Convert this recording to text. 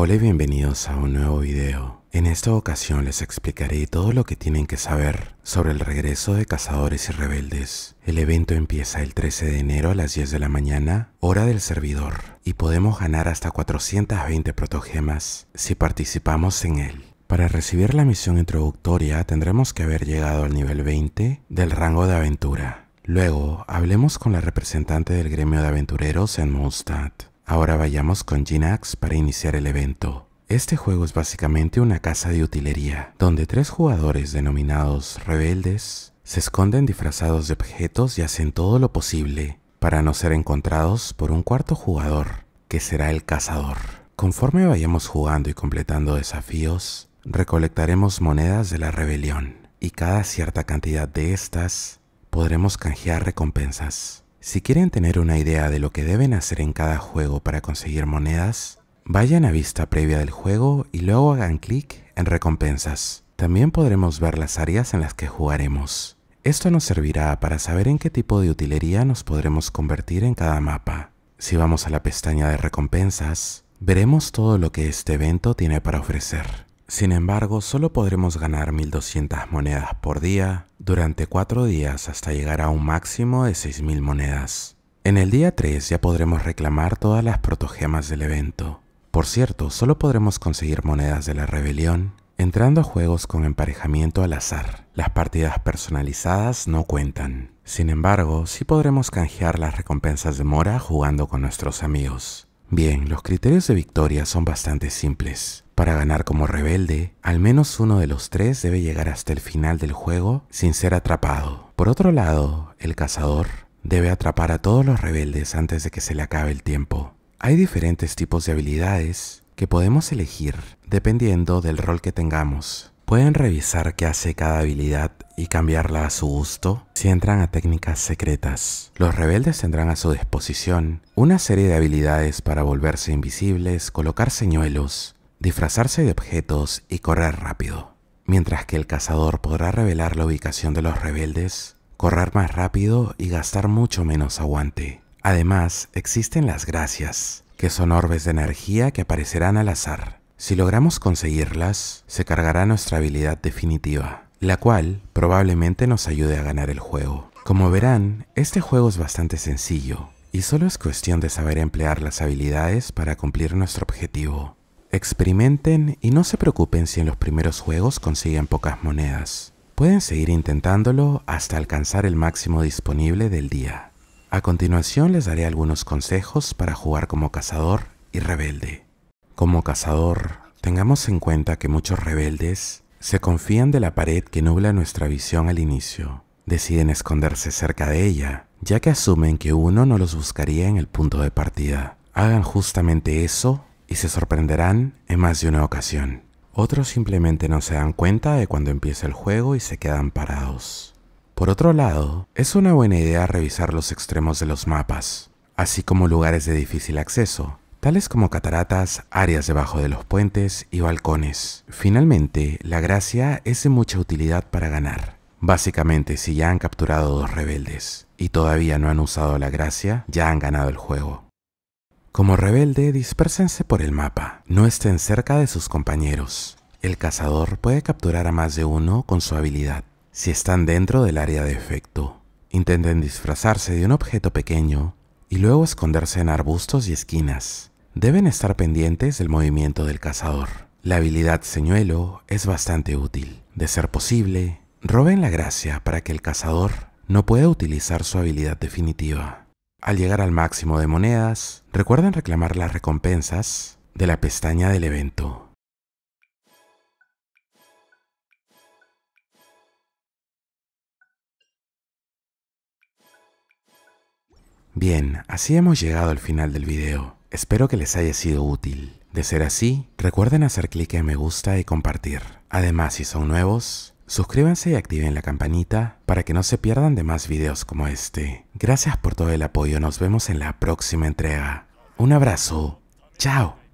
Hola y bienvenidos a un nuevo video. En esta ocasión les explicaré todo lo que tienen que saber sobre el regreso de Cazadores y Rebeldes. El evento empieza el 13 de enero a las 10 de la mañana, hora del servidor, y podemos ganar hasta 420 protogemas si participamos en él. Para recibir la misión introductoria tendremos que haber llegado al nivel 20 del rango de aventura. Luego, hablemos con la representante del gremio de aventureros en Mondstadt Ahora vayamos con Ginax para iniciar el evento. Este juego es básicamente una casa de utilería, donde tres jugadores denominados rebeldes se esconden disfrazados de objetos y hacen todo lo posible para no ser encontrados por un cuarto jugador, que será el cazador. Conforme vayamos jugando y completando desafíos, recolectaremos monedas de la rebelión, y cada cierta cantidad de estas podremos canjear recompensas. Si quieren tener una idea de lo que deben hacer en cada juego para conseguir monedas, vayan a vista previa del juego y luego hagan clic en recompensas. También podremos ver las áreas en las que jugaremos. Esto nos servirá para saber en qué tipo de utilería nos podremos convertir en cada mapa. Si vamos a la pestaña de recompensas, veremos todo lo que este evento tiene para ofrecer. Sin embargo, solo podremos ganar 1200 monedas por día, durante cuatro días hasta llegar a un máximo de 6.000 monedas. En el día 3 ya podremos reclamar todas las protogemas del evento. Por cierto, solo podremos conseguir monedas de la rebelión entrando a juegos con emparejamiento al azar. Las partidas personalizadas no cuentan. Sin embargo, sí podremos canjear las recompensas de mora jugando con nuestros amigos. Bien, los criterios de victoria son bastante simples. Para ganar como rebelde, al menos uno de los tres debe llegar hasta el final del juego sin ser atrapado. Por otro lado, el cazador debe atrapar a todos los rebeldes antes de que se le acabe el tiempo. Hay diferentes tipos de habilidades que podemos elegir dependiendo del rol que tengamos. Pueden revisar qué hace cada habilidad y cambiarla a su gusto si entran a técnicas secretas. Los rebeldes tendrán a su disposición una serie de habilidades para volverse invisibles, colocar señuelos, disfrazarse de objetos y correr rápido. Mientras que el cazador podrá revelar la ubicación de los rebeldes, correr más rápido y gastar mucho menos aguante. Además, existen las gracias, que son orbes de energía que aparecerán al azar si logramos conseguirlas, se cargará nuestra habilidad definitiva, la cual probablemente nos ayude a ganar el juego. Como verán, este juego es bastante sencillo, y solo es cuestión de saber emplear las habilidades para cumplir nuestro objetivo. Experimenten y no se preocupen si en los primeros juegos consiguen pocas monedas. Pueden seguir intentándolo hasta alcanzar el máximo disponible del día. A continuación les daré algunos consejos para jugar como cazador y rebelde. Como cazador, tengamos en cuenta que muchos rebeldes se confían de la pared que nubla nuestra visión al inicio. Deciden esconderse cerca de ella, ya que asumen que uno no los buscaría en el punto de partida. Hagan justamente eso y se sorprenderán en más de una ocasión. Otros simplemente no se dan cuenta de cuando empieza el juego y se quedan parados. Por otro lado, es una buena idea revisar los extremos de los mapas, así como lugares de difícil acceso, tales como cataratas, áreas debajo de los puentes y balcones. Finalmente, la gracia es de mucha utilidad para ganar. Básicamente, si ya han capturado dos rebeldes y todavía no han usado la gracia, ya han ganado el juego. Como rebelde, dispersense por el mapa, no estén cerca de sus compañeros. El cazador puede capturar a más de uno con su habilidad, si están dentro del área de efecto. Intenten disfrazarse de un objeto pequeño y luego esconderse en arbustos y esquinas. Deben estar pendientes del movimiento del cazador. La habilidad señuelo es bastante útil. De ser posible, roben la gracia para que el cazador no pueda utilizar su habilidad definitiva. Al llegar al máximo de monedas, recuerden reclamar las recompensas de la pestaña del evento. Bien, así hemos llegado al final del video. Espero que les haya sido útil. De ser así, recuerden hacer clic en me gusta y compartir. Además, si son nuevos, suscríbanse y activen la campanita para que no se pierdan de más videos como este. Gracias por todo el apoyo, nos vemos en la próxima entrega. Un abrazo, chao.